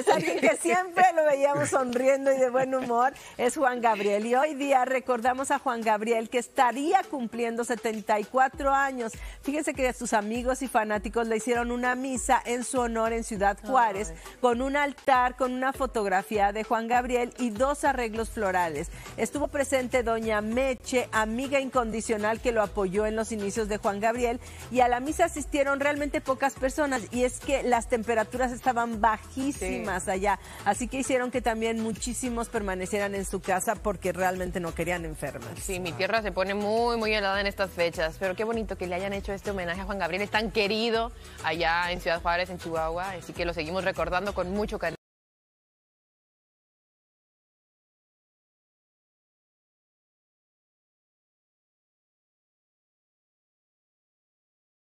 Es pues, alguien que siempre lo veíamos sonriendo y de buen humor es Juan Gabriel. Y hoy día recordamos a Juan Gabriel que estaría cumpliendo 74 años. Fíjense que sus amigos y fanáticos le hicieron una misa en su honor en Ciudad Juárez con un altar, con una fotografía de Juan Gabriel y dos arreglos florales. Estuvo presente doña Meche, amiga incondicional que lo apoyó en los inicios de Juan Gabriel. Y a la misa asistieron realmente pocas personas y es que las temperaturas estaban bajísimas allá. Así que hicieron que también muchísimos permanecieran en su casa porque realmente no querían enfermas. Sí, mi tierra se pone muy, muy helada en estas fechas, pero qué bonito que le hayan hecho este homenaje a Juan Gabriel, es tan querido allá en Ciudad Juárez, en Chihuahua, así que lo seguimos recordando con mucho cariño.